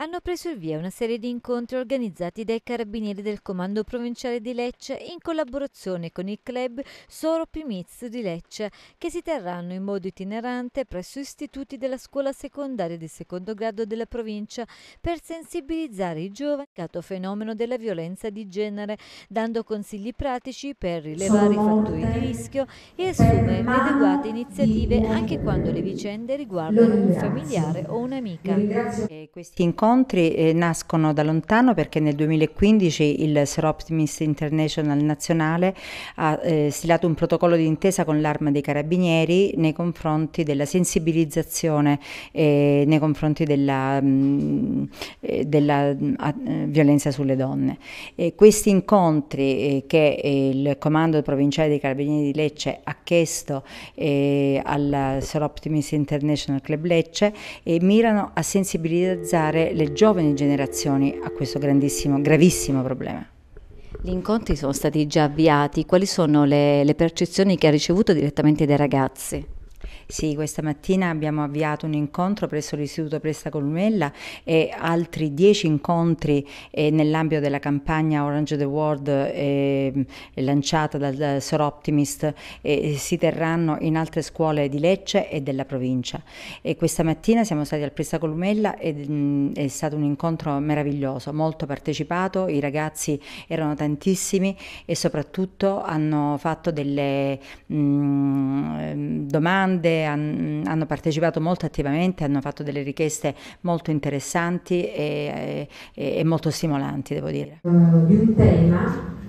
hanno preso il via una serie di incontri organizzati dai carabinieri del Comando Provinciale di Lecce in collaborazione con il club Soro Pimiz di Lecce, che si terranno in modo itinerante presso istituti della scuola secondaria di secondo grado della provincia per sensibilizzare i giovani al fenomeno della violenza di genere, dando consigli pratici per rilevare Sono i fattori di rischio e assumere le adeguate iniziative anche quando le vicende riguardano un familiare o un'amica incontri eh, nascono da lontano perché nel 2015 il Seroptimist International nazionale ha eh, stilato un protocollo di intesa con l'arma dei carabinieri nei confronti della sensibilizzazione eh, nei confronti della, mh, mm, eh, della mm, a, eh, violenza sulle donne. E questi incontri eh, che il comando provinciale dei carabinieri di Lecce ha chiesto al Seroptimist International Club Lecce mirano a sensibilizzare le giovani generazioni a questo grandissimo, gravissimo problema. Gli incontri sono stati già avviati, quali sono le, le percezioni che ha ricevuto direttamente dai ragazzi? Sì, questa mattina abbiamo avviato un incontro presso l'Istituto Presta Columella e altri dieci incontri eh, nell'ambito della campagna Orange the World eh, lanciata dal, dal Sor Optimist eh, si terranno in altre scuole di Lecce e della provincia. E questa mattina siamo stati al Presta Columella ed mh, mm, è stato un incontro meraviglioso, molto partecipato, i ragazzi erano tantissimi e soprattutto hanno fatto delle mh, mm, ehm, domande domande, han, hanno partecipato molto attivamente, hanno fatto delle richieste molto interessanti e, e, e molto stimolanti, devo dire. Eh, di un tema